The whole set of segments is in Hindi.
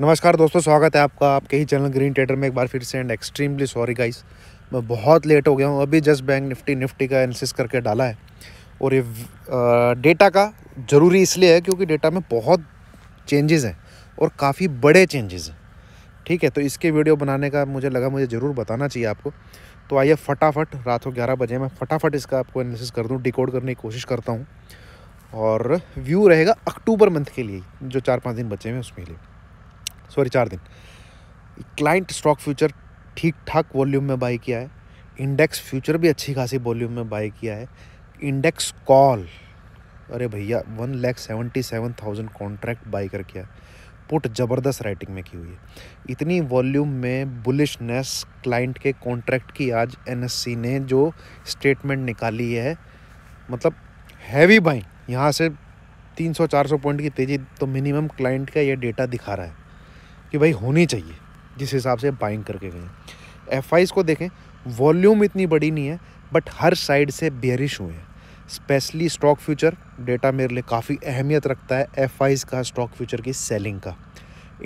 नमस्कार दोस्तों स्वागत है आपका आपके ही चैनल ग्रीन ट्रेडर में एक बार फिर से एंड एक्सट्रीमली सॉरी गाइस मैं बहुत लेट हो गया हूँ अभी जस्ट बैंक निफ्टी निफ्टी का एनालिसिस करके डाला है और ये डेटा का ज़रूरी इसलिए है क्योंकि डेटा में बहुत चेंजेस हैं और काफ़ी बड़े चेंजेस हैं ठीक है तो इसके वीडियो बनाने का मुझे लगा मुझे ज़रूर बताना चाहिए आपको तो आइए फटाफट रात को ग्यारह बजे मैं फटाफट इसका आपको एनालिसिस कर दूँ डिकोड करने की कोशिश करता हूँ और व्यू रहेगा अक्टूबर मंथ के लिए जो चार पाँच दिन बचे हैं उसके लिए सॉरी चार दिन क्लाइंट स्टॉक फ्यूचर ठीक ठाक वॉल्यूम में बाई किया है इंडेक्स फ्यूचर भी अच्छी खासी वॉल्यूम में बाई किया है इंडेक्स कॉल अरे भैया one lakh seventy seven thousand contract buy कर किया पुट ज़बरदस्त राइटिंग में की हुई है इतनी वॉल्यूम में बुलिशनेस क्लाइंट के कॉन्ट्रैक्ट की आज एन ने जो स्टेटमेंट निकाली है मतलब हैवी बाइंग यहाँ से 300-400 पॉइंट की तेज़ी तो मिनिमम क्लाइंट का ये डेटा दिखा रहा है कि भाई होनी चाहिए जिस हिसाब से बाइंग करके गए एफ को देखें वॉल्यूम इतनी बड़ी नहीं है बट हर साइड से बेरिश हुए हैं स्पेशली स्टॉक फ्यूचर डेटा मेरे लिए काफ़ी अहमियत रखता है एफ का स्टॉक फ्यूचर की सेलिंग का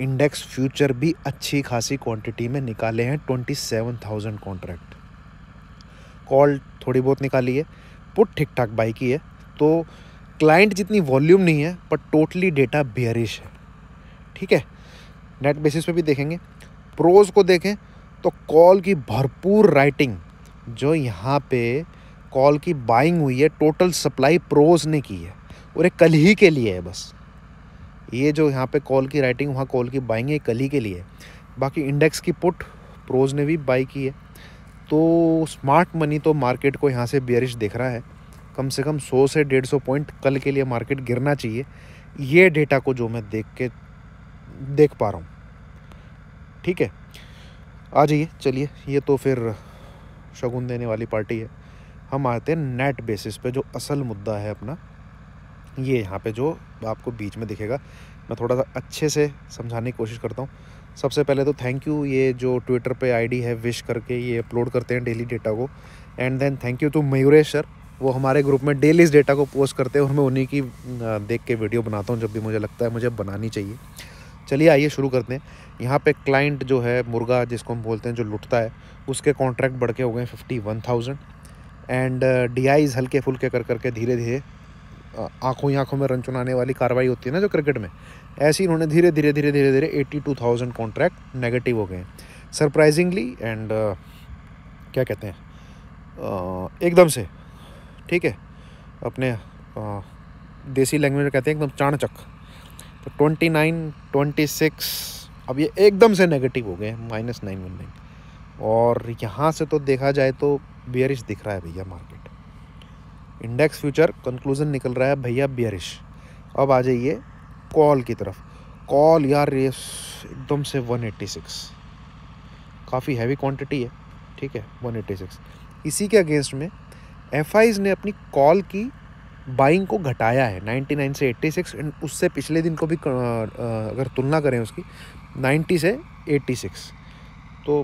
इंडेक्स फ्यूचर भी अच्छी खासी क्वांटिटी में निकाले हैं twenty seven thousand contract call थोड़ी बहुत निकाली है पुट ठीक ठाक बाई की है तो क्लाइंट जितनी वॉल्यूम नहीं है पर टोटली डेटा बेरिश है ठीक है नेट बेसिस पे भी देखेंगे प्रोज को देखें तो कॉल की भरपूर राइटिंग जो यहाँ पे कॉल की बाइंग हुई है टोटल सप्लाई प्रोज ने की है और एक कल ही के लिए है बस ये जो यहाँ पे कॉल की राइटिंग वहाँ कॉल की बाइंग है कल ही के लिए बाकी इंडेक्स की पुट प्रोज ने भी बाई की है तो स्मार्ट मनी तो मार्केट को यहाँ से बियरिश देख रहा है कम से कम 100 से 150 पॉइंट कल के लिए मार्केट गिरना चाहिए ये डेटा को जो मैं देख के देख पा रहा हूँ ठीक है आ जाइए चलिए ये तो फिर शगुन देने वाली पार्टी है हम आते हैं नेट बेसिस पे जो असल मुद्दा है अपना ये यहाँ पे जो आपको बीच में दिखेगा मैं थोड़ा सा अच्छे से समझाने की कोशिश करता हूँ सबसे पहले तो थैंक यू ये जो ट्विटर पे आईडी है विश करके ये अपलोड करते हैं डेली डेटा को and then thank you to Mayuresh sir वो हमारे ग्रुप में डेली इस डेटा को पोस्ट करते हैं और मैं उन्हीं की देख के वीडियो बनाता हूँ जब भी मुझे लगता है मुझे बनानी चाहिए चलिए आइए शुरू करते हैं यहाँ पे क्लाइंट जो है मुर्गा जिसको हम बोलते हैं जो लुटता है उसके कॉन्ट्रैक्ट बढ़ के हो गए fifty one thousand and DIIs हल्के फुल्के कर करके धीरे धीरे आँखों ही आँखों में रन चुनाने वाली कार्रवाई होती है ना जो क्रिकेट में ऐसे ही इन्होंने धीरे धीरे धीरे धीरे धीरे eighty two thousand contract negative हो गए सरप्राइजिंगली एंड uh, क्या कहते हैं uh, एकदम से ठीक है अपने देसी लैंग्वेज में कहते हैं एकदम चाणचक तो ट्वेंटी नाइन ट्वेंटी सिक्स अब ये एकदम से नेगेटिव हो गए माइनस नाइन वन नाइन और यहाँ से तो देखा जाए तो बियरिश दिख रहा है भैया मार्केट इंडेक्स फ्यूचर कंक्लूजन निकल रहा है भैया बियरिश अब आ जाइए कॉल की तरफ कॉल यार ये एकदम से 186 काफ़ी हैवी क्वांटिटी है ठीक है 186 इसी के अगेंस्ट में एफ ने अपनी कॉल की बाइंग को घटाया है 99 से 86 एंड उससे पिछले दिन को भी अगर तुलना करें उसकी 90 से 86 तो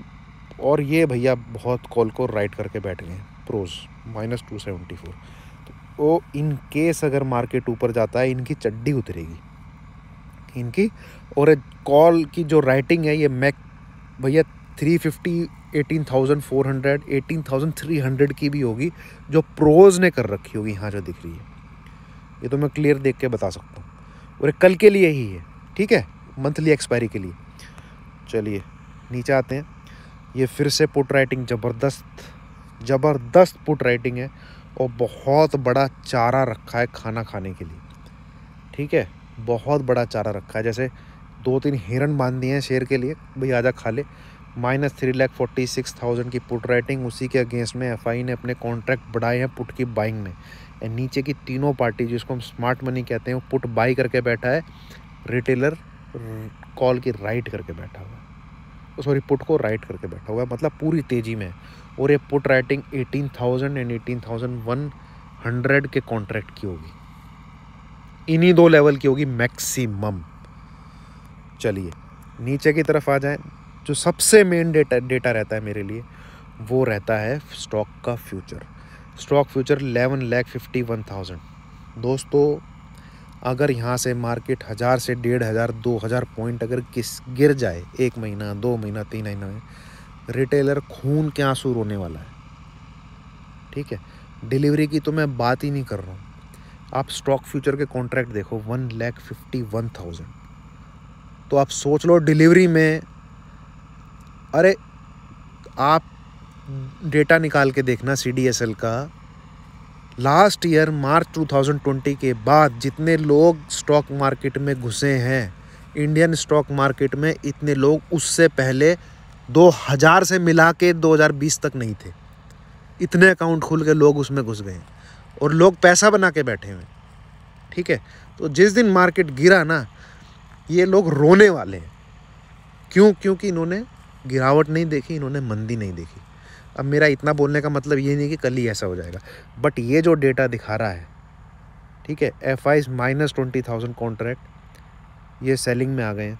और ये भैया बहुत कॉल को राइट करके बैठ गए प्रोज माइनस टू सेवेंटी फोर तो वो इन केस अगर मार्केट ऊपर जाता है इनकी चड्डी उतरेगी इनकी और कॉल की जो राइटिंग है ये मैक भैया three fifty eighteen thousand four hundred eighteen thousand three hundred की भी होगी जो प्रोज़ ने कर रखी होगी यहाँ जो दिख रही है ये तो मैं क्लियर देख के बता सकता हूँ और कल के लिए ही है ठीक है मंथली एक्सपायरी के लिए चलिए नीचे आते हैं ये फिर से पुट राइटिंग ज़बरदस्त ज़बरदस्त पुट राइटिंग है और बहुत बड़ा चारा रखा है खाना खाने के लिए ठीक है बहुत बड़ा चारा रखा है जैसे दो तीन हिरन बांध दिए हैं शेर के लिए भाई आजा खा ले minus three lakh forty six thousand की पुट राइटिंग उसी के अगेंस्ट में एफ ने अपने कॉन्ट्रैक्ट बढ़ाए हैं पुट की बाइंग में एंड नीचे की तीनों पार्टी जिसको हम स्मार्ट मनी कहते हैं वो पुट बाई करके बैठा है रिटेलर कॉल की राइट करके बैठा हुआ है सॉरी पुट को राइट करके बैठा हुआ है मतलब पूरी तेज़ी में और ये put writing eighteen thousand and eighteen thousand one hundred के कॉन्ट्रैक्ट की होगी इन्हीं दो लेवल की होगी मैक्सिमम चलिए नीचे की तरफ आ जाएं जो सबसे मेन डेटा डेटा रहता है मेरे लिए वो रहता है स्टॉक का future stock future eleven lakh fifty one thousand दोस्तों अगर यहाँ से मार्केट हज़ार से डेढ़ हज़ार दो हज़ार पॉइंट अगर किस गिर जाए एक महीना दो महीना तीन महीना में रिटेलर खून के आंसू रोने वाला है ठीक है डिलीवरी की तो मैं बात ही नहीं कर रहा हूँ आप स्टॉक फ्यूचर के कॉन्ट्रैक्ट देखो one lakh fifty one thousand तो आप सोच लो डिलीवरी में अरे आप डेटा निकाल के देखना सी का लास्ट ईयर मार्च 2020 के बाद जितने लोग स्टॉक मार्केट में घुसे हैं इंडियन स्टॉक मार्केट में इतने लोग उससे पहले 2000 से मिला के 2020 तक नहीं थे इतने अकाउंट खुल के लोग उसमें घुस गए और लोग पैसा बना के बैठे हुए ठीक है तो जिस दिन मार्केट गिरा ना ये लोग रोने वाले हैं क्यों क्योंकि इन्होंने गिरावट नहीं देखी इन्होंने मंदी नहीं देखी अब मेरा इतना बोलने का मतलब ये नहीं कि कल ही ऐसा हो जाएगा बट ये जो डेटा दिखा रहा है ठीक है FIIs minus twenty thousand contract ये सेलिंग में आ गए हैं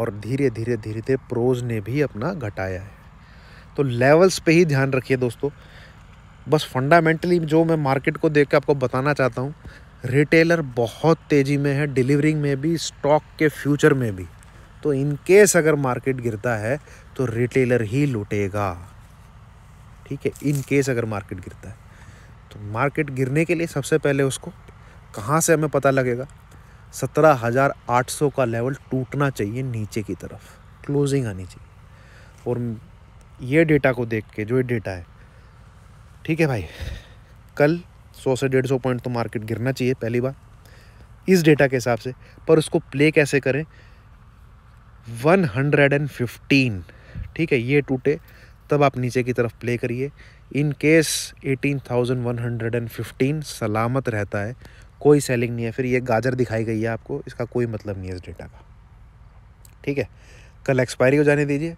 और धीरे धीरे धीरे धीरे प्रोज ने भी अपना घटाया है तो लेवल्स पे ही ध्यान रखिए दोस्तों बस फंडामेंटली जो मैं मार्केट को देख के आपको बताना चाहता हूँ रिटेलर बहुत तेज़ी में है डिलीवरिंग में भी स्टॉक के फ्यूचर में भी तो इन केस अगर मार्केट गिरता है तो रिटेलर ही लुटेगा ठीक है इन केस अगर मार्केट गिरता है तो मार्केट गिरने के लिए सबसे पहले उसको कहाँ से हमें पता लगेगा सत्रह हज़ार आठ सौ का लेवल टूटना चाहिए नीचे की तरफ क्लोजिंग आनी चाहिए और ये डेटा को देख के जो ये डेटा है ठीक है भाई कल सौ से डेढ़ सौ पॉइंट तो मार्केट गिरना चाहिए पहली बार इस डेटा के हिसाब से पर उसको प्ले कैसे करें 115 ठीक है ये टूटे तब आप नीचे की तरफ प्ले करिए इन केस 18,115 सलामत रहता है कोई सेलिंग नहीं है फिर ये गाजर दिखाई गई है आपको इसका कोई मतलब नहीं है इस डेटा का ठीक है कल एक्सपायरी हो जाने दीजिए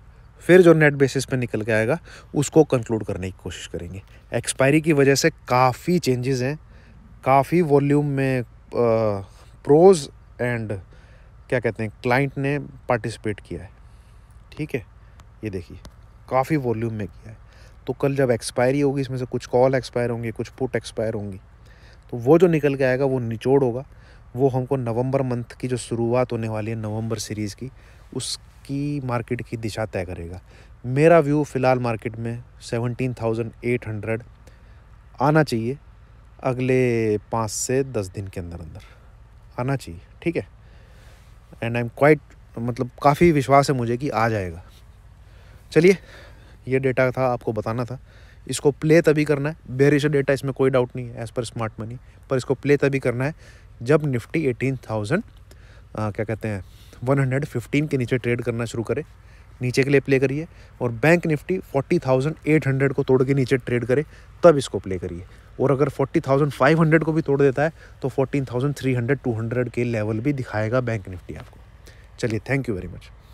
फिर जो नेट बेसिस पे निकल के आएगा उसको कंक्लूड करने की कोशिश करेंगे एक्सपायरी की वजह से काफ़ी चेंजेस हैं काफ़ी वॉल्यूम में प्रोज एंड क्या कहते हैं क्लाइंट ने पार्टिसिपेट किया है ठीक है ये देखिए काफ़ी वॉल्यूम में किया है तो कल जब एक्सपायरी होगी इसमें से कुछ कॉल एक्सपायर होंगी कुछ पुट एक्सपायर होंगी तो वो जो निकल के आएगा वो निचोड़ होगा वो हमको नवंबर मंथ की जो शुरुआत होने वाली है नवंबर सीरीज़ की उसकी मार्केट की दिशा तय करेगा मेरा व्यू फ़िलहाल मार्केट में सेवनटीन थाउजेंड एट हंड्रेड आना चाहिए अगले पाँच से दस दिन के अंदर अंदर आना चाहिए ठीक है एंड आई एम क्वाइट मतलब काफ़ी विश्वास है मुझे कि आ जाएगा चलिए ये डेटा था आपको बताना था इसको प्ले तभी करना है बेरिश डेटा इसमें कोई डाउट नहीं है एज़ पर स्मार्ट मनी पर इसको प्ले तभी करना है जब निफ्टी एटीन थाउजेंड क्या कहते हैं वन हंड्रेड फिफ्टीन के नीचे ट्रेड करना शुरू करे नीचे के लिए प्ले करिए और बैंक निफ्टी 40,800 को तोड़ के नीचे ट्रेड करे तब इसको प्ले करिए और अगर 40,500 को भी तोड़ देता है तो 14,300 200 के लेवल भी दिखाएगा बैंक निफ्टी आपको चलिए थैंक यू वेरी मच